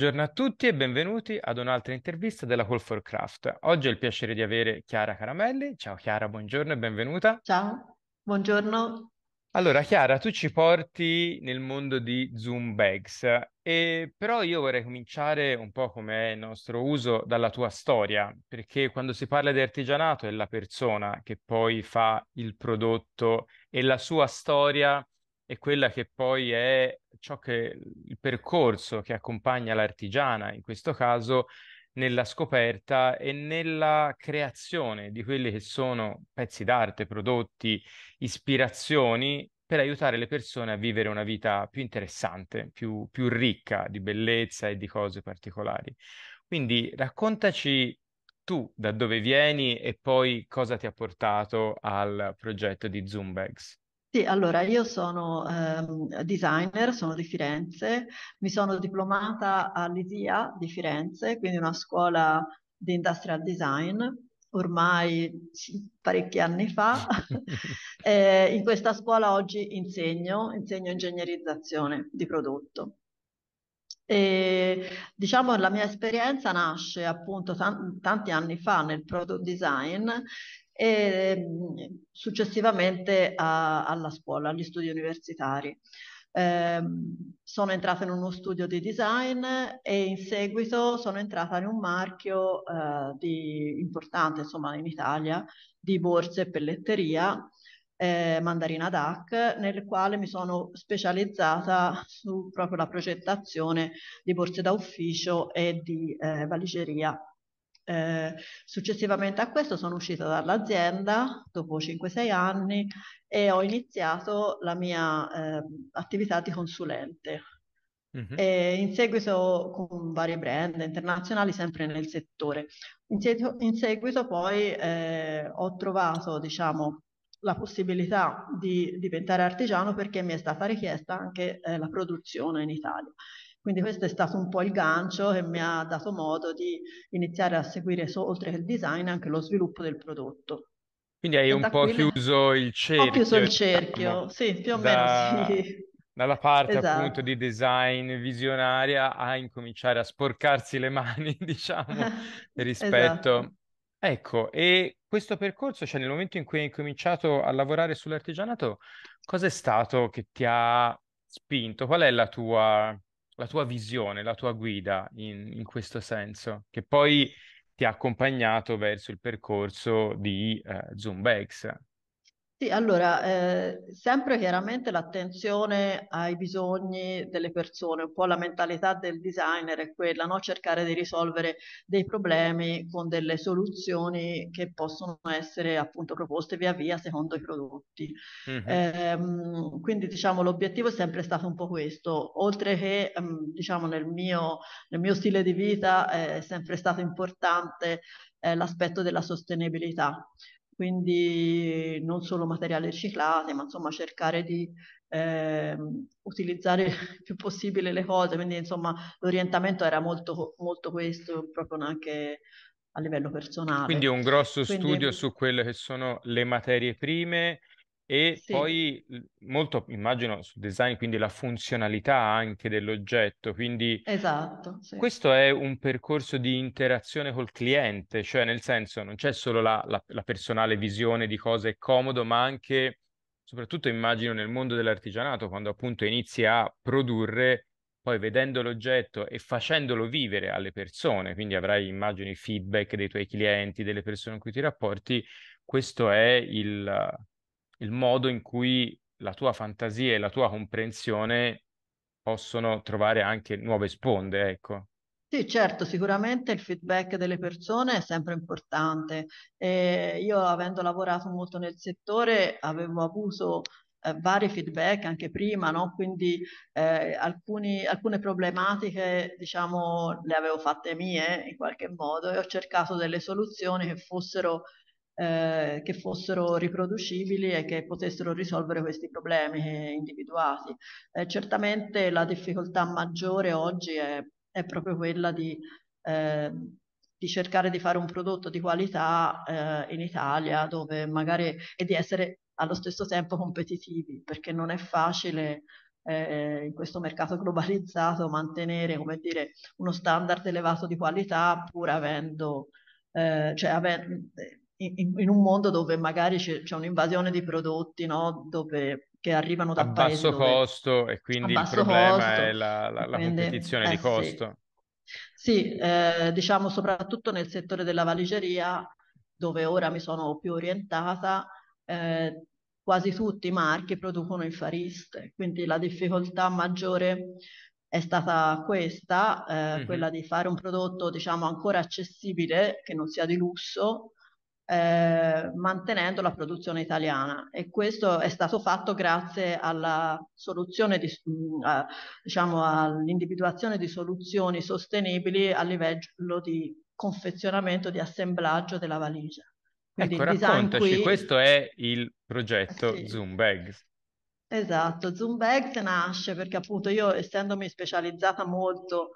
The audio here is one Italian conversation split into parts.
Buongiorno a tutti e benvenuti ad un'altra intervista della Call for Craft. Oggi ho il piacere di avere Chiara Caramelli. Ciao Chiara, buongiorno e benvenuta. Ciao, buongiorno. Allora Chiara, tu ci porti nel mondo di Zoom Bags, e però io vorrei cominciare un po' come è il nostro uso dalla tua storia, perché quando si parla di artigianato è la persona che poi fa il prodotto e la sua storia e quella che poi è ciò che il percorso che accompagna l'artigiana, in questo caso, nella scoperta e nella creazione di quelli che sono pezzi d'arte, prodotti, ispirazioni per aiutare le persone a vivere una vita più interessante, più, più ricca di bellezza e di cose particolari. Quindi raccontaci tu da dove vieni e poi cosa ti ha portato al progetto di Zoombags. Sì, allora io sono ehm, designer, sono di Firenze, mi sono diplomata all'ISIA di Firenze, quindi una scuola di industrial design ormai parecchi anni fa. eh, in questa scuola oggi insegno, insegno ingegnerizzazione di prodotto. E, diciamo la mia esperienza nasce appunto tanti anni fa nel product design e ehm, successivamente a, alla scuola, agli studi universitari. Eh, sono entrata in uno studio di design e in seguito sono entrata in un marchio eh, di, importante insomma in Italia di borse e pelletteria eh, Mandarina DAC nel quale mi sono specializzata su proprio la progettazione di borse da ufficio e di eh, valigeria eh, successivamente a questo sono uscita dall'azienda dopo 5-6 anni e ho iniziato la mia eh, attività di consulente. Mm-hmm. E in seguito con varie brand internazionali sempre nel settore. In, se- in seguito poi eh, ho trovato, diciamo, la possibilità di diventare artigiano perché mi è stata richiesta anche eh, la produzione in Italia. Quindi questo è stato un po' il gancio che mi ha dato modo di iniziare a seguire, so, oltre che il design, anche lo sviluppo del prodotto. Quindi hai e un po' chiuso il cerchio. Ho chiuso il cerchio, diciamo, sì, più o da... meno sì. Dalla parte esatto. appunto di design visionaria a incominciare a sporcarsi le mani, diciamo, rispetto... Esatto. Ecco, e questo percorso, cioè nel momento in cui hai incominciato a lavorare sull'artigianato, cosa è stato che ti ha spinto? Qual è la tua, la tua visione, la tua guida in, in, questo senso, che poi ti ha accompagnato verso il percorso di eh, ZoomBex? Sì, allora, eh, sempre chiaramente l'attenzione ai bisogni delle persone, un po' la mentalità del designer è quella, no? cercare di risolvere dei problemi con delle soluzioni che possono essere appunto proposte via via secondo i prodotti. Mm-hmm. Eh, quindi diciamo l'obiettivo è sempre stato un po' questo, oltre che diciamo nel mio, nel mio stile di vita eh, è sempre stato importante eh, l'aspetto della sostenibilità quindi non solo materiale riciclate, ma insomma cercare di eh, utilizzare il più possibile le cose, quindi insomma l'orientamento era molto, molto questo, proprio anche a livello personale. Quindi un grosso quindi... studio su quelle che sono le materie prime, e sì. poi mhmm, molto immagino sul design, quindi la funzionalità anche dell'oggetto. Quindi esatto, sì. questo è un percorso di interazione col cliente, cioè nel senso non c'è solo la, la, la personale visione di cosa è comodo, ma anche, soprattutto immagino nel mondo dell'artigianato, quando appunto inizi a produrre, poi vedendo l'oggetto e facendolo vivere alle persone, quindi avrai immagini, feedback dei tuoi clienti, delle persone con cui ti rapporti, questo è il il modo in cui la tua fantasia e la tua comprensione possono trovare anche nuove sponde, ecco. Sì, certo, sicuramente il feedback delle persone è sempre importante. Eh, io avendo lavorato molto nel settore avevo avuto eh, vari feedback anche prima, no? quindi eh, alcuni, alcune problematiche diciamo, le avevo fatte mie in qualche modo e ho cercato delle soluzioni che fossero eh, che fossero riproducibili e che potessero risolvere questi problemi individuati. Eh, certamente la difficoltà maggiore oggi è, è proprio quella di, eh, di, cercare di fare un prodotto di qualità eh, in Italia dove magari, e di essere allo stesso tempo competitivi, perché non è facile eh, in questo mercato globalizzato mantenere come dire, uno standard elevato di qualità pur avendo, eh, cioè, ave eh, in, in, un mondo dove magari c'è, c'è un'invasione di prodotti, no? dove, che arrivano da a basso dove... costo e quindi il problema costo, è la, la, la quindi, competizione eh, di costo. Sì, sì eh, diciamo soprattutto nel settore della valigeria, dove ora mi sono più orientata, eh, quasi tutti i marchi producono in fariste, quindi la difficoltà maggiore è stata questa, eh, mm-hmm. quella di fare un prodotto diciamo ancora accessibile, che non sia di lusso, eh, mantenendo la produzione italiana e questo è stato fatto grazie alla soluzione di, mm, a, diciamo all'individuazione di soluzioni sostenibili a livello di confezionamento, di assemblaggio della valigia. Quindi ecco, raccontaci, qui... questo è il progetto sì. Zoom Bags. Esatto, Zoom Bags nasce perché appunto io essendomi specializzata molto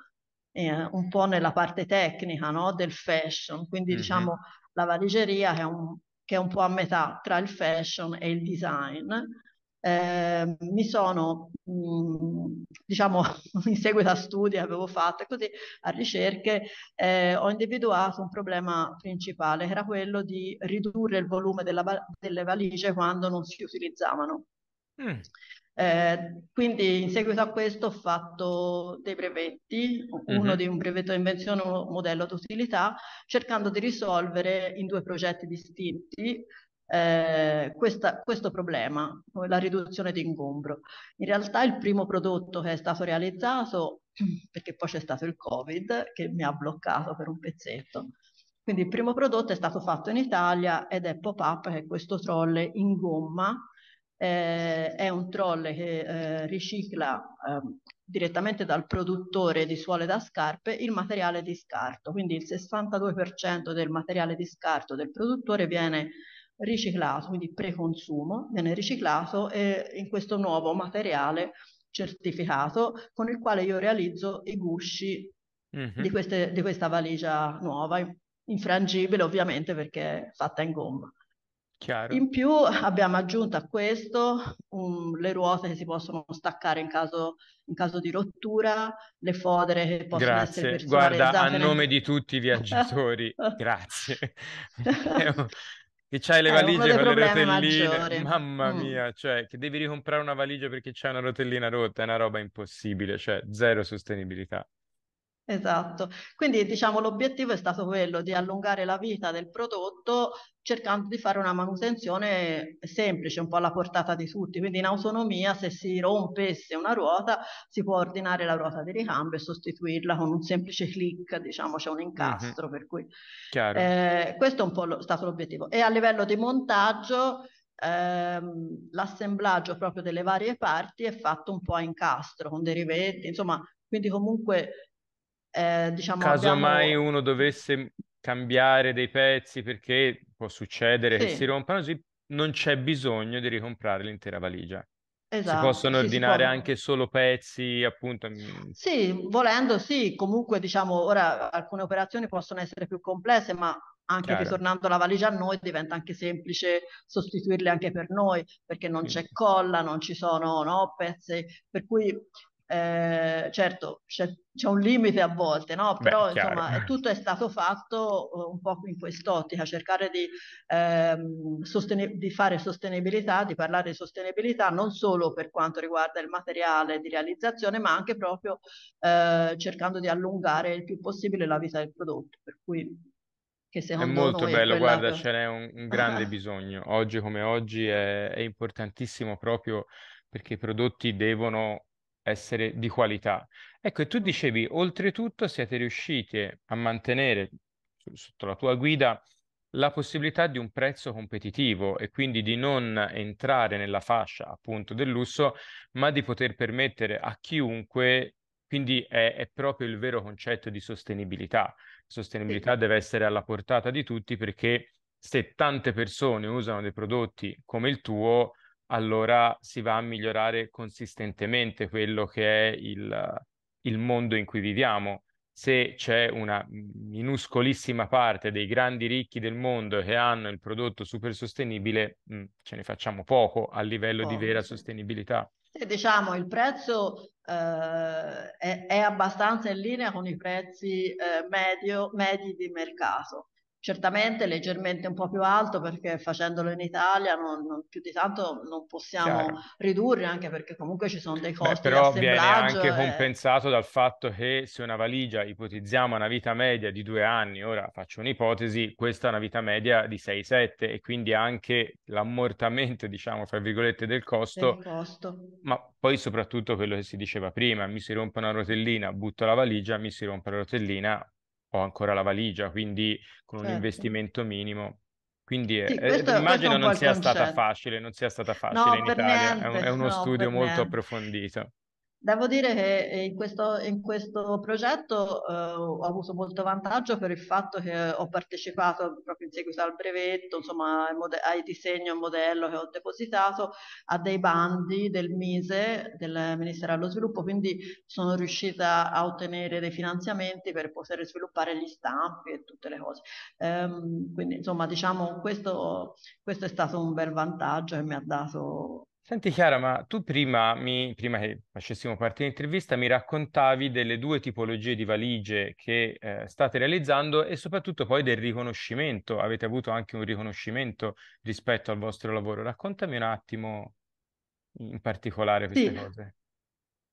eh, un po' nella parte tecnica no, del fashion, quindi mm-hmm. diciamo Lavatriceria che è un, che è un po' a metà tra il fashion e il design. Eh, mi sono, mm, diciamo, in seguito a studi che avevo fatto, così a ricerche, eh, ho individuato un problema principale, che era quello di ridurre il volume della, delle valigie quando non si utilizzavano. Mm. Eh, quindi in seguito a questo ho fatto dei brevetti, uno uh-huh. di un brevetto di invenzione, un modello d'utilità, cercando di risolvere in due progetti distinti eh, questa, questo problema, la riduzione di ingombro. In realtà il primo prodotto che è stato realizzato, perché poi c'è stato il Covid che mi ha bloccato per un pezzetto, quindi il primo prodotto è stato fatto in Italia ed è Pop Up, che è questo troll in gomma eh, è un troll che eh, ricicla eh, direttamente dal produttore di suole da scarpe il materiale di scarto, quindi il 62% del materiale di scarto del produttore viene riciclato, quindi preconsumo, viene riciclato e in questo nuovo materiale certificato con il quale io realizzo i gusci mm-hmm. di, queste, di questa valigia nuova, infrangibile ovviamente perché è fatta in gomma. Chiaro. In più abbiamo aggiunto a questo um, le ruote che si possono staccare in caso, in caso di rottura, le fodere che possono grazie. essere Guarda, a nome di tutti i viaggiatori, grazie. che c'hai le valigie con le rotelline, maggiori. mamma mm. mia, cioè che devi ricomprare una valigia perché c'è una rotellina rotta, è una roba impossibile, cioè zero sostenibilità. Esatto, quindi diciamo l'obiettivo è stato quello di allungare la vita del prodotto cercando di fare una manutenzione semplice, un po' alla portata di tutti, quindi in autonomia se si rompesse una ruota si può ordinare la ruota di ricambio e sostituirla con un semplice clic, diciamo c'è un incastro, mm-hmm. per cui eh, questo è un po' lo, stato l'obiettivo. E a livello di montaggio ehm, l'assemblaggio proprio delle varie parti è fatto un po' a incastro, con derivetti, insomma quindi comunque eh, diciamo, Casomai abbiamo... uno dovesse cambiare dei pezzi perché può succedere che si rompano, così non c'è bisogno di ricomprare l'intera valigia. Esatto, si possono sì, ordinare si può... anche solo pezzi, appunto. Mm. Sì, volendo, sì, comunque diciamo ora alcune operazioni possono essere più complesse, ma anche Chiaro. ritornando la valigia a noi diventa anche semplice sostituirle anche per noi perché non c'è colla, non ci sono no, pezzi, per cui eh, certo c'è, c'è, un limite a volte, no? però Beh, insomma, tutto è stato fatto eh, un po' in quest'ottica, cercare di, ehm, sostene- di, fare sostenibilità, di parlare di sostenibilità non solo per quanto riguarda il materiale di realizzazione, ma anche proprio eh, cercando di allungare il più possibile la vita del prodotto. Per cui Che è molto bello, guarda, che... ce n'è un, un grande bisogno. Oggi come oggi è, è importantissimo proprio perché i prodotti devono essere di qualità. Ecco, e tu dicevi, oltretutto siete riusciti a mantenere sotto la tua guida la possibilità di un prezzo competitivo e quindi di non entrare nella fascia appunto del lusso, ma di poter permettere a chiunque, quindi è, è proprio il vero concetto di sostenibilità. La sostenibilità deve essere alla portata di tutti perché se tante persone usano dei prodotti come il tuo, allora si va a migliorare consistentemente quello che è il, il mondo in cui viviamo. Se c'è una minuscolissima parte dei grandi ricchi del mondo che hanno il prodotto super sostenibile, mh, mm, ce ne facciamo poco a livello oh. di vera sostenibilità. E diciamo il prezzo eh, è, è, abbastanza in linea con i prezzi eh, medio, medi di mercato certamente leggermente un po' più alto perché facendolo in Italia non, non, più di tanto non possiamo Chiaro. ridurre anche perché comunque ci sono dei costi Beh, però viene anche e... compensato dal fatto che se una valigia ipotizziamo una vita media di due anni ora faccio un'ipotesi questa è una vita media di 6-7 e quindi anche l'ammortamento diciamo fra virgolette del costo, del costo ma poi soprattutto quello che si diceva prima mi si rompe una rotellina butto la valigia mi si rompe la rotellina ho ancora la valigia, quindi con certo. un investimento minimo. Quindi sì, eh, questo, eh, immagino non sia stata facile, non sia stata facile no, in Italia, niente, è, un, è, uno no, studio molto niente. approfondito. Devo dire che eh, in questo, in questo progetto eh, ho avuto molto vantaggio per il fatto che ho partecipato proprio in seguito al brevetto, insomma ai, ai disegni, al modello che ho depositato, a dei bandi del MISE, del Ministero dello Sviluppo, quindi sono riuscita a ottenere dei finanziamenti per poter sviluppare gli stampi e tutte le cose. Ehm, quindi insomma diciamo questo, questo è stato un bel vantaggio che mi ha dato Senti Chiara, ma tu prima, mi- prima che facessimo parte dell'intervista mi raccontavi delle due tipologie di valigie che eh, state realizzando e soprattutto poi del riconoscimento. Avete avuto anche un riconoscimento rispetto al vostro lavoro. Raccontami un attimo in particolare queste Sì, cose.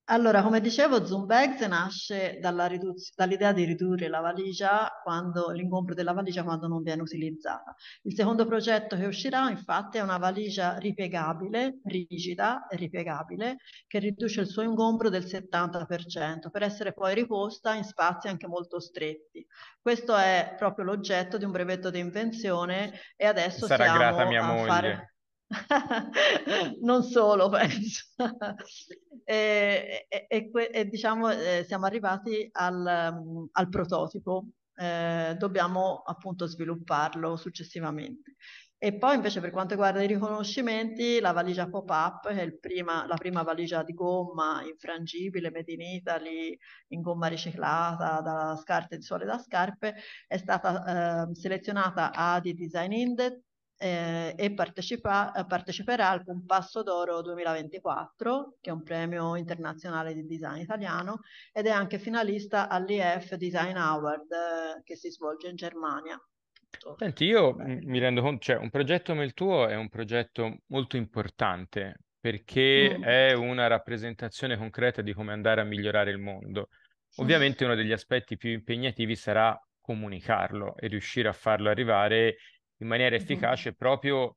Allora, come dicevo, Zoom Bags nasce riduz- dall'idea di ridurre la valigia quando, l'ingombro della valigia quando non viene utilizzata. Il secondo progetto che uscirà, infatti, è una valigia ripiegabile, rigida e ripiegabile, che riduce il suo ingombro del 70%, per essere poi riposta in spazi anche molto stretti. Questo è proprio l'oggetto di un brevetto di invenzione e adesso Sarà siamo grata a moglie. Fare... non solo, penso. e, e, e, e, diciamo, eh, siamo arrivati al, mm, al prototipo, eh, dobbiamo appunto svilupparlo successivamente. E poi invece per quanto riguarda i riconoscimenti, la valigia pop-up, che è prima, la prima valigia di gomma infrangibile, made in Italy, in gomma riciclata, da scarpe di sole da scarpe, è stata eh, selezionata a di Design Index eh, e parteciperà al Compasso d'Oro 2024, che è un premio internazionale di design italiano, ed è anche finalista all'IF Design Award eh, che si svolge in Germania. Senti, io Beh. mi rendo conto, cioè un progetto come il tuo è un progetto molto importante perché mm. è una rappresentazione concreta di come andare a migliorare il mondo. Sì. Ovviamente uno degli aspetti più impegnativi sarà comunicarlo e riuscire a farlo arrivare in maniera efficace mm-hmm. proprio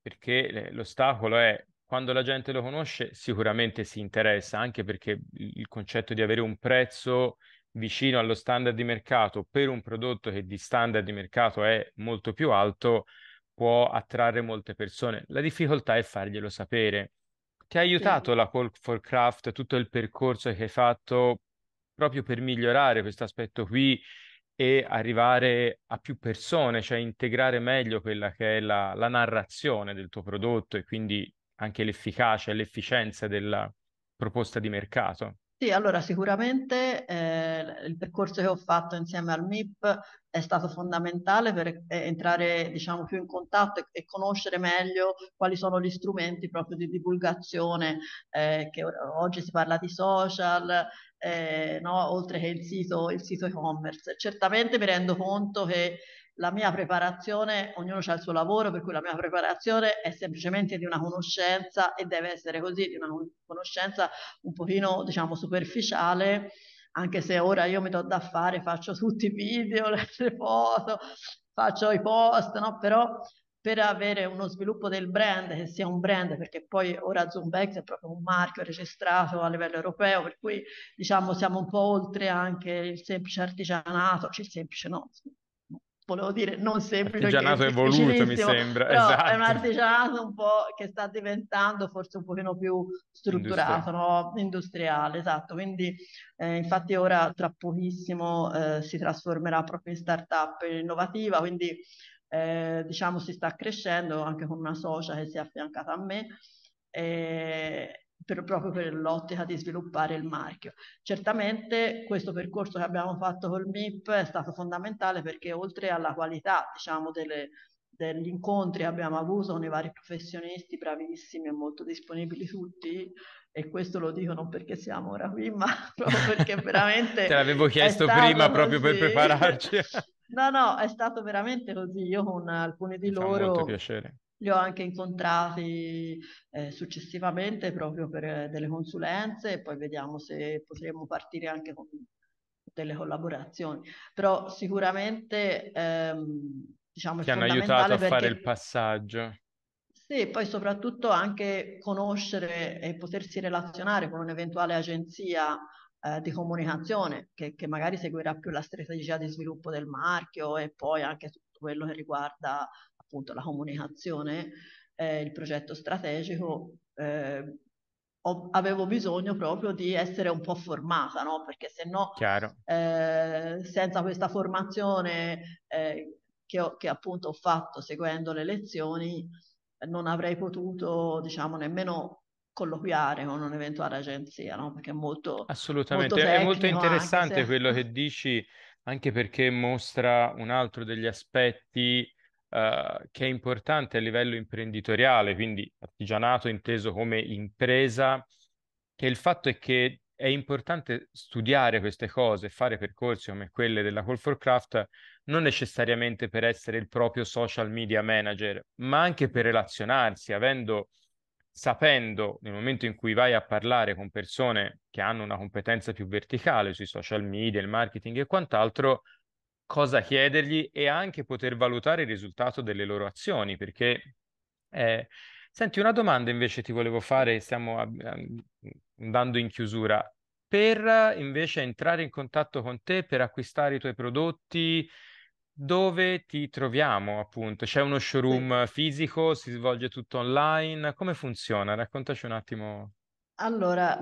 perché eh, l'ostacolo è quando la gente lo conosce sicuramente si interessa, anche perché il concetto di avere un prezzo vicino allo standard di mercato per un prodotto che di standard di mercato è molto più alto può attrarre molte persone. La difficoltà è farglielo sapere. Ti ha aiutato sì. la Call for Craft, tutto il percorso che hai fatto proprio per migliorare questo aspetto qui e arrivare a più persone, cioè integrare meglio quella che è la, la narrazione del tuo prodotto e quindi anche l'efficacia e l'efficienza della proposta di mercato. Sì, allora sicuramente eh, il percorso che ho fatto insieme al MIP è stato fondamentale per eh, entrare diciamo, più in contatto e, e, conoscere meglio quali sono gli strumenti proprio di divulgazione, eh, che oggi si parla di social, eh, no? oltre che il sito, il sito e-commerce. Certamente mi rendo conto che la mia preparazione, ognuno ha il suo lavoro, per cui la mia preparazione è semplicemente di una conoscenza e deve essere così, di una conoscenza un pochino diciamo superficiale anche se ora io mi do da fare, faccio tutti i video, le foto, faccio i post, no? però per avere uno sviluppo del brand, che sia un brand, perché poi ora Zumbex è proprio un marchio registrato a livello europeo, per cui diciamo siamo un po' oltre anche il semplice artigianato, cioè il semplice no, volevo dire non semplice. Artigianato evoluto mi sembra. Esatto. È un esatto. artigianato un po' che sta diventando forse un pochino più strutturato, industriale, no? industriale esatto. Quindi eh, infatti ora tra pochissimo eh, si trasformerà proprio in startup innovativa, quindi eh, diciamo si sta crescendo anche con una socia che si è affiancata a me. E, eh, per, proprio per l'ottica di sviluppare il marchio. Certamente questo percorso che abbiamo fatto col MIP è stato fondamentale perché oltre alla qualità diciamo, delle, degli incontri che abbiamo avuto con i vari professionisti bravissimi e molto disponibili tutti, e questo lo dico non perché siamo ora qui, ma proprio perché veramente... Te l'avevo chiesto prima così. proprio per prepararci. no, no, è stato veramente così. Io con alcuni di Mi loro... Fa molto piacere li ho anche incontrati eh, successivamente proprio per eh, delle consulenze e poi vediamo se potremo partire anche con delle collaborazioni. Però sicuramente ehm, diciamo, ti hanno aiutato a perché... fare il passaggio. Sì, poi soprattutto anche conoscere e potersi relazionare con un'eventuale agenzia eh, di comunicazione che, che, magari seguirà più la strategia di sviluppo del marchio e poi anche tutto quello che riguarda appunto la comunicazione, eh, il progetto strategico, eh, ho, avevo bisogno proprio di essere un po' formata, no? perché se no eh, senza questa formazione eh, che, ho, che appunto ho fatto seguendo le lezioni non avrei potuto diciamo nemmeno colloquiare con un'eventuale agenzia, no? perché è molto... Assolutamente, molto è molto interessante se... quello che dici, anche perché mostra un altro degli aspetti eh, che è importante a livello imprenditoriale, quindi artigianato inteso come impresa, che il fatto è che è importante studiare queste cose, fare percorsi come quelli della Call for Craft, non necessariamente per essere il proprio social media manager, ma anche per relazionarsi, avendo, sapendo nel momento in cui vai a parlare con persone che hanno una competenza più verticale sui social media, il marketing e quant'altro, cosa chiedergli e anche poter valutare il risultato delle loro azioni, perché eh, Senti, una domanda invece ti volevo fare, stiamo andando in chiusura. Per invece entrare in contatto con te, per acquistare i tuoi prodotti, dove ti troviamo appunto? C'è uno showroom fisico, si svolge tutto online, come funziona? Raccontaci un attimo. Allora,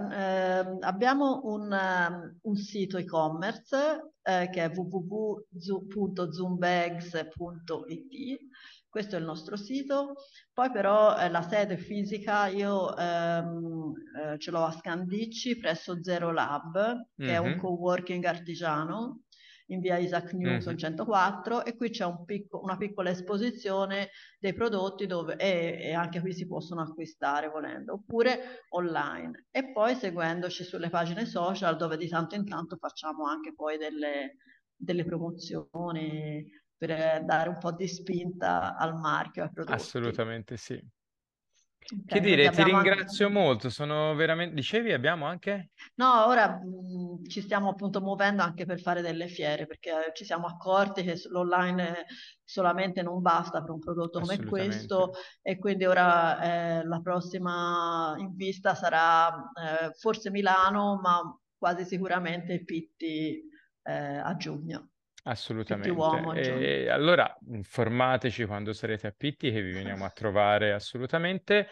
ehm, abbiamo un, um, un sito e-commerce eh, che è www.zoombags.it, questo è il nostro sito, poi però eh, la sede fisica io ehm, eh, ce l'ho a Scandicci presso Zero Lab, che mm -hmm. è un mm-hmm. coworking artigiano in via Isaac Newton mm. 104 e qui c'è un picco, una piccola esposizione dei prodotti dove, e, e, anche qui si possono acquistare volendo oppure online e poi seguendoci sulle pagine social dove di tanto in tanto facciamo anche poi delle, delle promozioni per eh, dare un po' di spinta al marchio, ai prodotti. Assolutamente sì. Che dire, ti ringrazio anche... molto, sono veramente... Dicevi, abbiamo anche? No, ora mh, mhmm, ci stiamo appunto muovendo anche per fare delle fiere, perché eh, ci siamo accorti che l'online solamente non basta per un prodotto come questo e quindi ora eh, la prossima in vista sarà eh, forse Milano, ma quasi sicuramente Pitti eh, a giugno. Assolutamente. Uomo, e allora informateci quando sarete a Pitti che vi veniamo a trovare assolutamente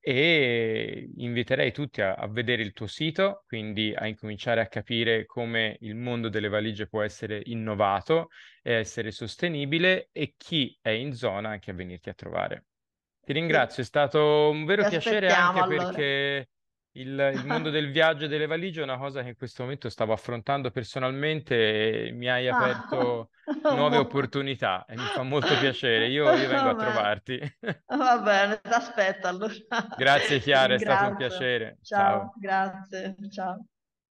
e inviterei tutti a, a, vedere il tuo sito, quindi a incominciare a capire come il mondo delle valigie può essere innovato e essere sostenibile e chi è in zona anche a venirti a trovare. Ti ringrazio, è stato un vero Ti piacere anche allora. perché il, il, mondo del viaggio e delle valigie è una cosa che in questo momento stavo affrontando personalmente e mi hai ah, aperto nuove opportunità e mi fa molto piacere. Io, io vengo a trovarti. Va bene, ti aspetto allora. Grazie Chiara, è stato un piacere. Ciao, Ciao. grazie. Ciao.